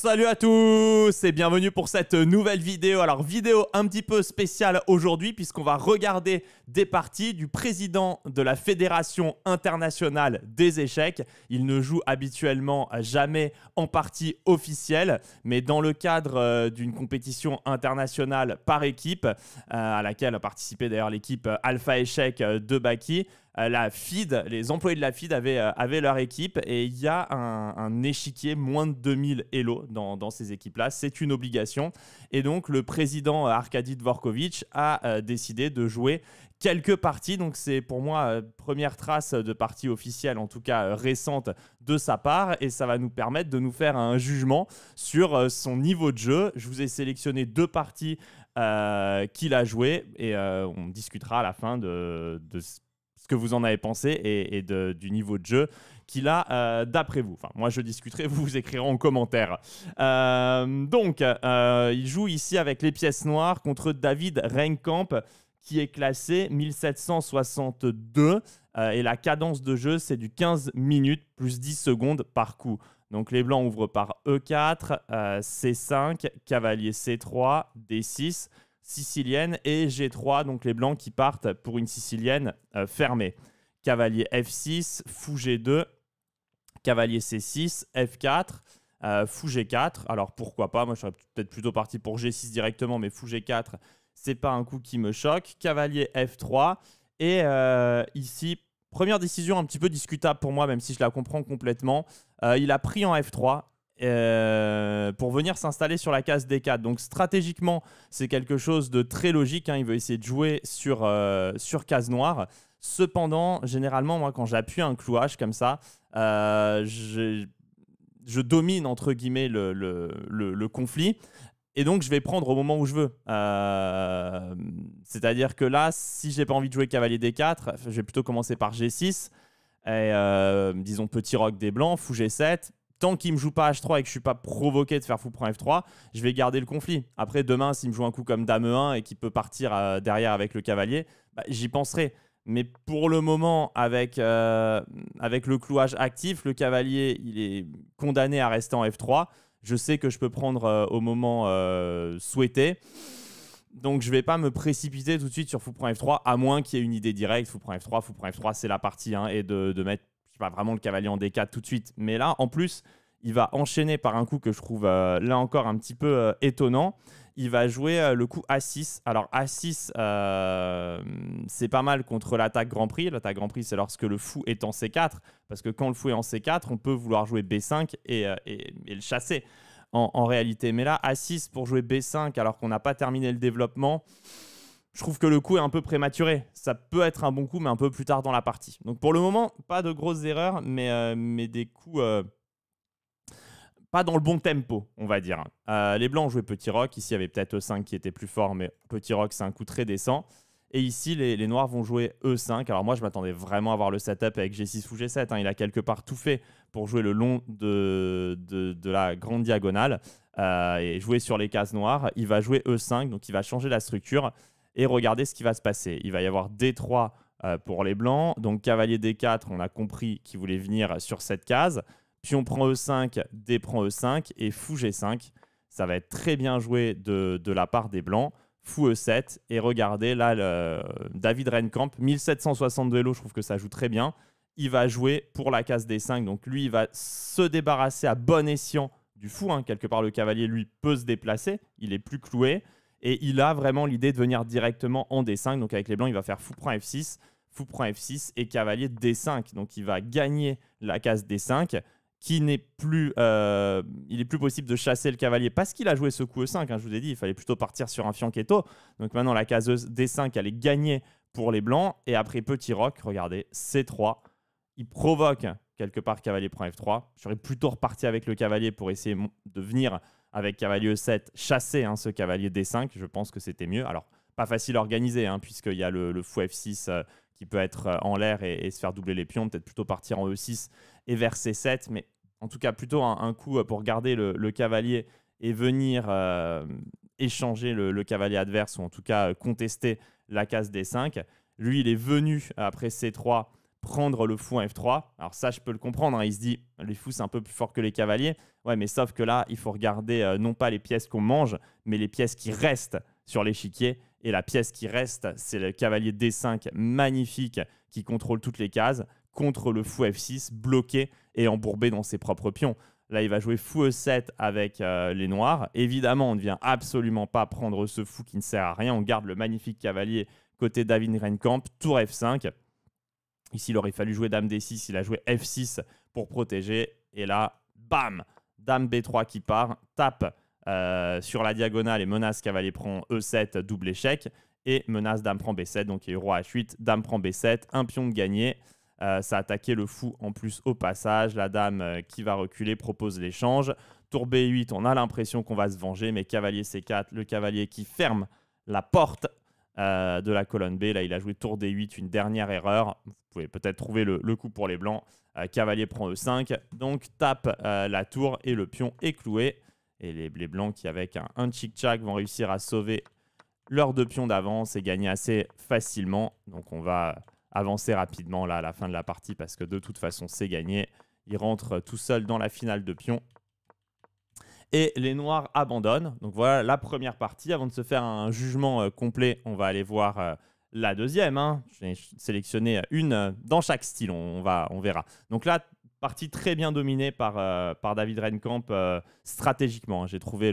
Salut à tous et bienvenue pour cette nouvelle vidéo. Alors vidéo un petit peu spéciale aujourd'hui puisqu'on va regarder des parties du président de la Fédération internationale des échecs. Il ne joue habituellement jamais en partie officielle, mais dans le cadre euh, d'une compétition internationale par équipe, euh, à laquelle a participé d'ailleurs l'équipe euh, Alpha Échecs de Baki, euh, la fid les employés de la fid euh, avaient, leur équipe et il y a un, échiquier moins de 2000 Elo dans, ces équipes-là. C'est une obligation. Et donc, le président euh, Arkady Dvorkovitch a décidé de jouer quelques parties. Donc c'est pour moi première trace de partie officielle, en tout cas récente, de sa part. Et ça va nous permettre de nous faire un jugement sur son niveau de jeu. Je vous ai sélectionné deux parties qu'il a jouées et on discutera à la fin de, de ce que vous en avez pensé et, de, du niveau de jeu qu'il a euh, d'après vous. Enfin, moi je discuterai, vous vous écrirez en commentaire. Euh, donc, euh, il joue ici avec les pièces noires contre David Reinkamp qui est classé 1762 et la cadence de jeu c'est du 15 minutes plus 10 secondes par coup. Donc les blancs ouvrent par E4, C5, cavalier C3, D6 sicilienne et G3, donc les blancs qui partent pour une sicilienne euh, fermée. Cavalier F6, fou G2, cavalier C6, F4, euh, fou G4. Alors pourquoi pas, moi je serais peut-être plutôt parti pour G6 directement, mais fou G4, c'est pas un coup qui me choque. Cavalier F3 et euh, ici, première décision un petit peu discutable pour moi, même si je la comprends complètement. il a pris en F3, euh, pour venir s'installer sur la case D4. Donc stratégiquement, c'est quelque chose de très logique. Hein. Il veut essayer de jouer sur, euh, sur case noire. Cependant, généralement, moi, quand j'appuie un clouage comme ça, euh, je, domine, entre guillemets, le, le, le, conflit. Et donc, je vais prendre au moment où je veux. C'est-à-dire que là, si j'ai pas envie de jouer cavalier D4, je vais plutôt commencer par G6. Et disons petit roc des blancs, fou G7, tant qu'il me joue pas H3 et que je suis pas provoqué de faire fou F3, je vais garder le conflit. Après, demain, s'il me joue un coup comme Dame 1 et qu'il peut partir euh, derrière avec le cavalier, bah, j'y penserai. Mais pour le moment, avec, euh, avec le clouage actif, le cavalier, il est condamné à rester en F3. Je sais que je peux prendre euh, au moment souhaité. Donc je vais pas me précipiter tout de suite sur f 3 à moins qu'il y ait une idée directe. f 3 f 3 c'est la partie, et de mettre pas vraiment le cavalier en D4 tout de suite, mais là, en plus, il va enchaîner par un coup que je trouve euh, là encore un petit peu euh, étonnant. Il va jouer euh, le coup A6. Alors A6, c'est pas mal contre l'attaque Grand Prix. L'attaque Grand Prix, c'est lorsque le fou est en C4, parce que quand le fou est en C4, on peut vouloir jouer B5 et, le chasser en, en, réalité. Mais là, A6 pour jouer B5 alors qu'on n'a pas terminé le développement je trouve que le coup est un peu prématuré. Ça peut être un bon coup, mais un peu plus tard dans la partie. Donc pour le moment, pas de grosses erreurs, mais, euh, mais des coups euh, pas dans le bon tempo, on va dire. Euh, les Blancs ont joué Petit Rock. Ici, il y avait peut-être E5 qui était plus fort, mais Petit Rock, c'est un coup très décent. Et ici, les, Noirs vont jouer E5. Alors moi, je m'attendais vraiment à voir le setup avec G6 ou G7. Hein. Il a quelque part tout fait pour jouer le long de, de, de la grande diagonale et jouer sur les cases noires. Il va jouer E5, donc il va changer la structure. Et regardez ce qui va se passer. Il va y avoir D3 euh, pour les blancs. Donc cavalier D4, on a compris qu'il voulait venir sur cette case. Pion prend E5, D prend E5 et fou G5. Ça va être très bien joué de, la part des blancs. Fou E7 et regardez là David Renkamp, 1762 de je trouve que ça joue très bien. Il va jouer pour la case D5, donc lui il va se débarrasser à bon escient du fou. Hein. Quelque part le cavalier lui peut se déplacer, il est plus cloué. Et il a vraiment l'idée de venir directement en D5. Donc avec les blancs, il va faire fou prend F6, fou prend F6 et cavalier D5. Donc il va gagner la case D5 qui n'est plus, euh, il est plus possible de chasser le cavalier parce qu'il a joué ce coup E5. Hein, je vous ai dit, il fallait plutôt partir sur un fianchetto. Donc maintenant, la case D5, e elle est gagnée pour les blancs. Et après, petit rock, regardez, C3. Il provoque quelque part cavalier prend F3. J'aurais plutôt reparti avec le cavalier pour essayer de venir avec cavalier e 7 chasser hein, ce cavalier D5, je pense que c'était mieux. Alors, pas facile à organiser, puisque hein, puisqu'il y a le, fou F6 euh, qui peut être euh, en l'air et, se faire doubler les pions, peut-être plutôt partir en E6 et vers C7, mais en tout cas plutôt un, coup euh, pour garder le, cavalier et venir échanger le, cavalier adverse, ou en tout cas contester la case D5. Lui, il est venu après C3 prendre le fou en F3. Alors ça, je peux le comprendre. Hein. Il se dit, les fous, c'est un peu plus fort que les cavaliers. Ouais, mais sauf que là, il faut regarder euh, non pas les pièces qu'on mange, mais les pièces qui restent sur l'échiquier. Et la pièce qui reste, c'est le cavalier D5 magnifique qui contrôle toutes les cases contre le fou F6 bloqué et embourbé dans ses propres pions. Là, il va jouer fou E7 avec euh, les noirs. Évidemment, on ne vient absolument pas prendre ce fou qui ne sert à rien. On garde le magnifique cavalier côté David Reinkamp. Tour F5. Ici, il aurait fallu jouer Dame D6, il a joué F6 pour protéger. Et là, bam Dame B3 qui part, tape euh, sur la diagonale et menace cavalier prend E7, double échec. Et menace Dame prend B7, donc il y a eu Roi H8, Dame prend B7, un pion gagné. Euh, ça a attaqué le fou en plus au passage. La dame euh, qui va reculer propose l'échange. Tour B8, on a l'impression qu'on va se venger, mais cavalier C4, le cavalier qui ferme la porte euh, de la colonne B. Là, il a joué tour D8, une dernière erreur. Vous pouvez peut-être trouver le, coup pour les blancs. Euh, cavalier prend E5, donc tape euh, la tour et le pion est cloué. Et les, blancs qui, avec un, un chic vont réussir à sauver leurs deux pions d'avance et gagner assez facilement. Donc on va avancer rapidement là à la fin de la partie parce que de toute façon, c'est gagné. Il rentre tout seul dans la finale de pions et les Noirs abandonnent. Donc voilà la première partie. Avant de se faire un jugement euh, complet, on va aller voir euh, la deuxième. Hein. J'ai sélectionné une euh, dans chaque style, on, va, on verra. Donc là, partie très bien dominée par, par David Renkamp stratégiquement. Hein. J'ai trouvé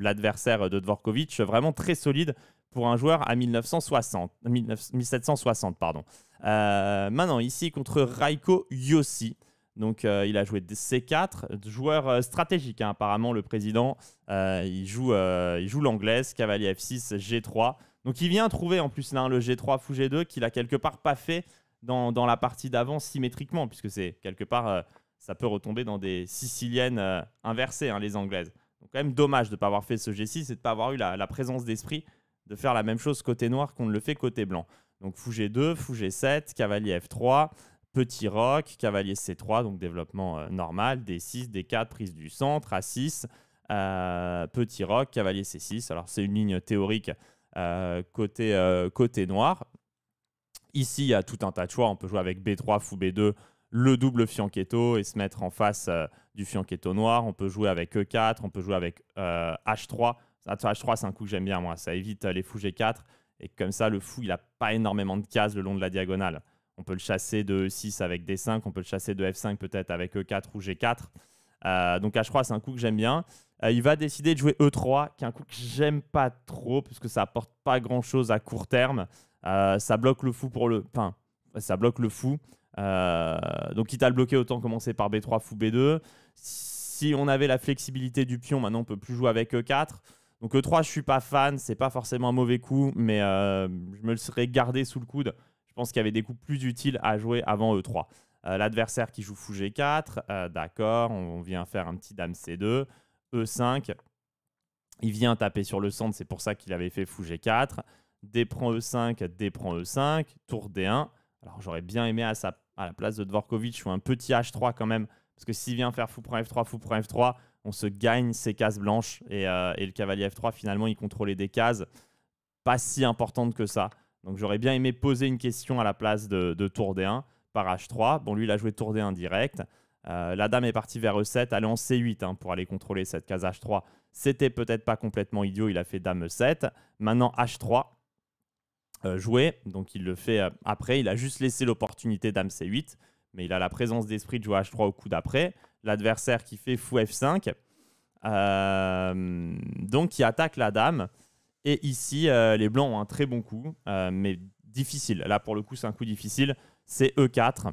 l'adversaire le, de Dvorkovic vraiment très solide pour un joueur à 1960, 1760. Pardon. maintenant, ici, contre Raiko Yossi. Donc euh, il a joué C4, joueur euh, stratégique hein. apparemment le président. Euh, il joue, il l'anglaise, cavalier F6, G3. Donc il vient trouver en plus là, hein, le G3 fou G2 qu'il a quelque part pas fait dans, la partie d'avant symétriquement puisque c'est quelque part ça peut retomber dans des siciliennes inversées hein, les anglaises. Donc quand même dommage de ne pas avoir fait ce G6 et de ne pas avoir eu la, présence d'esprit de faire la même chose côté noir qu'on le fait côté blanc. Donc fou G2, fou G7, cavalier F3, petit roc, cavalier C3, donc développement euh, normal, D6, D4, prise du centre, A6, euh, petit Rock, cavalier C6. Alors c'est une ligne théorique euh, côté, noir. Ici, il y a tout un tas de choix. On peut jouer avec B3, fou B2, le double fianchetto et se mettre en face du fianchetto noir. On peut jouer avec E4, on peut jouer avec H3. H3, ah, c'est un coup que j'aime bien, moi. Ça évite les fous G4. Et comme ça, le fou, il n'a pas énormément de cases le long de la diagonale. On peut le chasser de E6 avec D5, on peut le chasser de F5 peut-être avec E4 ou G4. Euh, donc H3, c'est un coup que j'aime bien. Euh, il va décider de jouer E3, qui est un coup que j'aime pas trop, puisque ça apporte pas grand-chose à court terme. Euh, ça bloque le fou pour le... Enfin, ça bloque le fou. donc, quitte à le bloquer, autant commencer par B3, fou B2. Si on avait la flexibilité du pion, maintenant on peut plus jouer avec E4. Donc E3, je suis pas fan, c'est pas forcément un mauvais coup, mais je me le serais gardé sous le coude je pense qu'il y avait des coups plus utiles à jouer avant E3. Euh, l'adversaire qui joue fou G4, euh, d'accord, on, vient faire un petit dame C2, E5, il vient taper sur le centre, c'est pour ça qu'il avait fait fou G4, e e D prend E5, D prend E5, tour D1. Alors j'aurais bien aimé à, sa, à la place de Dvorkovic ou un petit H3 quand même, parce que s'il vient faire fou prend F3, fou prend F3, on se gagne ses cases blanches et, euh, et le cavalier F3 finalement il contrôlait des cases pas si importantes que ça. Donc j'aurais bien aimé poser une question à la place de, tour D1 par H3. Bon, lui, il a joué tour D1 direct. Euh, la dame est partie vers E7, allant en C8 hein, pour aller contrôler cette case H3. C'était peut-être pas complètement idiot, il a fait dame E7. Maintenant H3 euh, joué, donc il le fait euh, après. Il a juste laissé l'opportunité dame C8, mais il a la présence d'esprit de jouer H3 au coup d'après. L'adversaire qui fait fou F5, donc qui attaque la dame. Et ici, euh, les Blancs ont un très bon coup, euh, mais difficile. Là, pour le coup, c'est un coup difficile. C'est E4. Euh,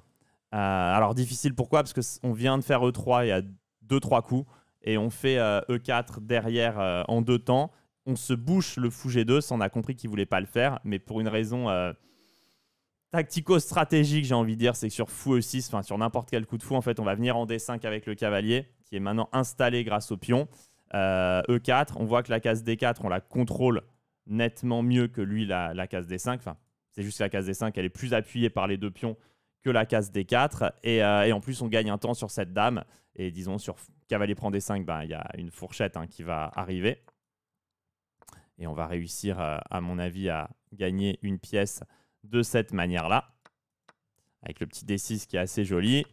alors, difficile pourquoi Parce qu'on vient de faire E3 il y a 2-3 coups. Et on fait E4 e derrière en deux temps. On se bouche le fou G2. on a compris qu'il ne voulait pas le faire. Mais pour une raison tactico-stratégique, j'ai envie de dire, c'est que sur fou E6, enfin sur n'importe quel coup de fou, en fait, on va venir en D5 avec le cavalier, qui est maintenant installé grâce au pion. E4, euh, e on voit que la case D4, on la contrôle nettement mieux que lui la, case D5. c'est juste que la case D5, elle est plus appuyée par les deux pions que la case D4. Euh, et, en plus, on gagne un temps sur cette dame. Et disons, sur cavalier prend D5, ben, il y a une fourchette hein, qui va arriver. Et on va réussir, euh, à mon avis, à gagner une pièce de cette manière-là. Avec le petit D6 qui est assez joli.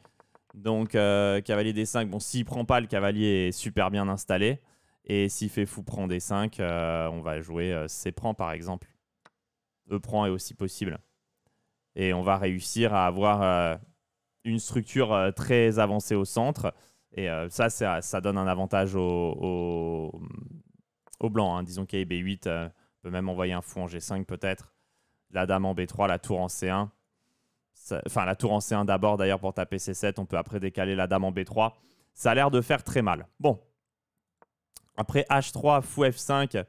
Donc, cavalier D5, bon, s'il prend pas, le cavalier est super bien installé. Et s'il fait fou prend d 5, euh, on va jouer C euh, prend par exemple. E prend est aussi possible. Et on va réussir à avoir euh, une structure très avancée au centre. Et ça, ça, donne un avantage au, au, blanc. Hein. Disons que b 8 peut même envoyer un fou en G5 peut-être. La dame en B3, la tour en C1. enfin, la tour en C1 d'abord d'ailleurs pour taper C7. On peut après décaler la dame en B3. Ça a l'air de faire très mal. Bon, après H3 fou F5,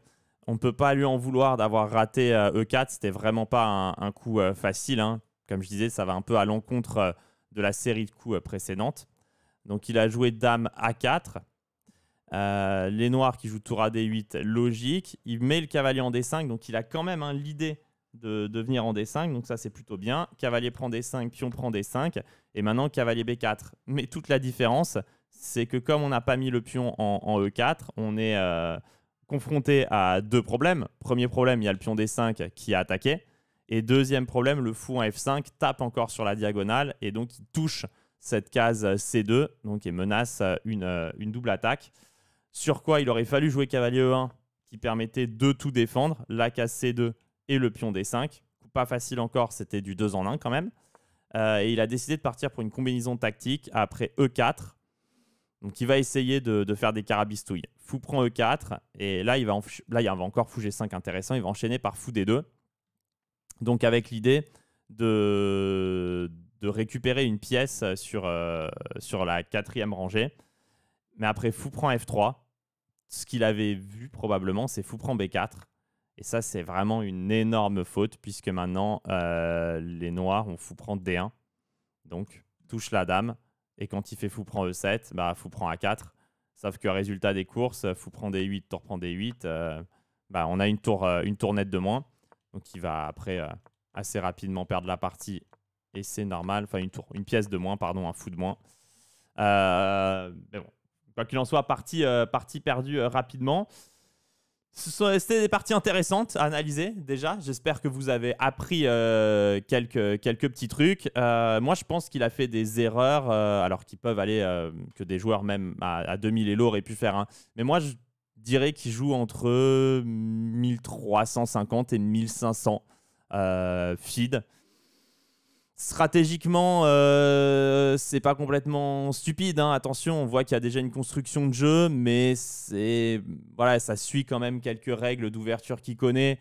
on ne peut pas lui en vouloir d'avoir raté E4. Euh, e C'était vraiment pas un, coup euh, facile. Hein. Comme je disais, ça va un peu à l'encontre euh, de la série de coups précédentes. Donc il a joué Dame A4. les noirs qui jouent tour à D8, logique. Il met le cavalier en D5, donc il a quand même hein, l'idée de, de, venir en D5, donc ça c'est plutôt bien. Cavalier prend D5, pion prend D5, et maintenant cavalier B4. Mais toute la différence, c'est que comme on n'a pas mis le pion en, E4, e on est euh, confronté à deux problèmes. Premier problème, il y a le pion D5 qui a attaqué. Et deuxième problème, le fou en F5 tape encore sur la diagonale et donc il touche cette case C2 donc et menace une, double attaque. Sur quoi il aurait fallu jouer cavalier E1 qui permettait de tout défendre, la case C2 et le pion D5. Pas facile encore, c'était du 2 en 1 quand même. Euh, et il a décidé de partir pour une combinaison tactique après E4 donc il va essayer de, faire des carabistouilles. Fou prend E4, et là il, va là il va encore fou G5 intéressant, il va enchaîner par fou D2. Donc avec l'idée de, de récupérer une pièce sur, euh, sur la quatrième rangée. Mais après fou prend F3, ce qu'il avait vu probablement c'est fou prend B4. Et ça c'est vraiment une énorme faute, puisque maintenant euh, les noirs ont fou prend D1. Donc touche la dame, et quand il fait fou prend E7, bah, fou prend A4. Sauf que résultat des courses, fou prend D8, tour prend D8. Euh, bah, on a une, tour, euh, une tournette de moins. Donc il va après euh, assez rapidement perdre la partie. Et c'est normal. Enfin, une, tour, une pièce de moins, pardon, un fou de moins. mais bon, quoi qu'il en soit, partie perdue rapidement. C'était des parties intéressantes à analyser déjà. J'espère que vous avez appris euh, quelques, quelques petits trucs. Euh, moi, je pense qu'il a fait des erreurs, euh, alors qu'ils peuvent aller, que des joueurs même à, 2000 Elo auraient pu faire. un. Hein. Mais moi, je dirais qu'il joue entre 1350 et 1500 feed. Stratégiquement, euh, c'est pas complètement stupide. Hein. Attention, on voit qu'il y a déjà une construction de jeu, mais c'est voilà, ça suit quand même quelques règles d'ouverture qu'il connaît.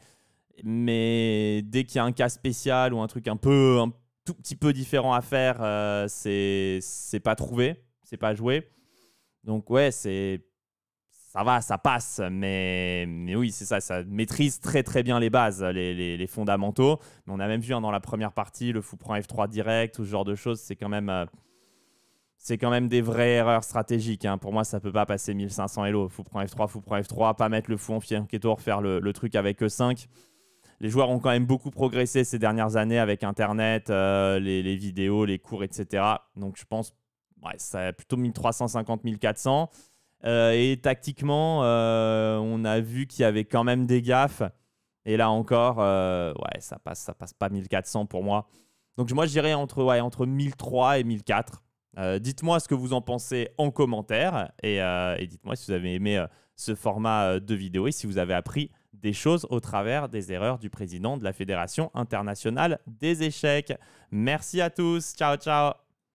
Mais dès qu'il y a un cas spécial ou un truc un peu un tout petit peu différent à faire, euh, c'est c'est pas trouvé, c'est pas joué. Donc ouais, c'est ça va, ça passe, mais, oui, c'est ça, ça maîtrise très très bien les bases, les, les, fondamentaux. on a même vu hein, dans la première partie, le fou prend F3 direct, tout ce genre de choses, c'est quand même... Euh, c'est quand même des vraies erreurs stratégiques. Hein. Pour moi, ça peut pas passer 1500 Elo. Fou prend F3, fou prend F3, pas mettre le fou en tour, faire le, truc avec E5. Les joueurs ont quand même beaucoup progressé ces dernières années avec Internet, euh, les, vidéos, les cours, etc. Donc je pense, ouais, ça plutôt 1350, 1400. Euh, et tactiquement, euh, on a vu qu'il y avait quand même des gaffes. Et là encore, euh, ouais, ça passe, ça passe pas 1400 pour moi. Donc moi, je dirais entre, ouais, entre 1003 et 1004. dites-moi ce que vous en pensez en commentaire et dites-moi si vous avez aimé ce format de vidéo et si vous avez appris des choses au travers des erreurs du président de la Fédération internationale des échecs. Merci à tous, ciao ciao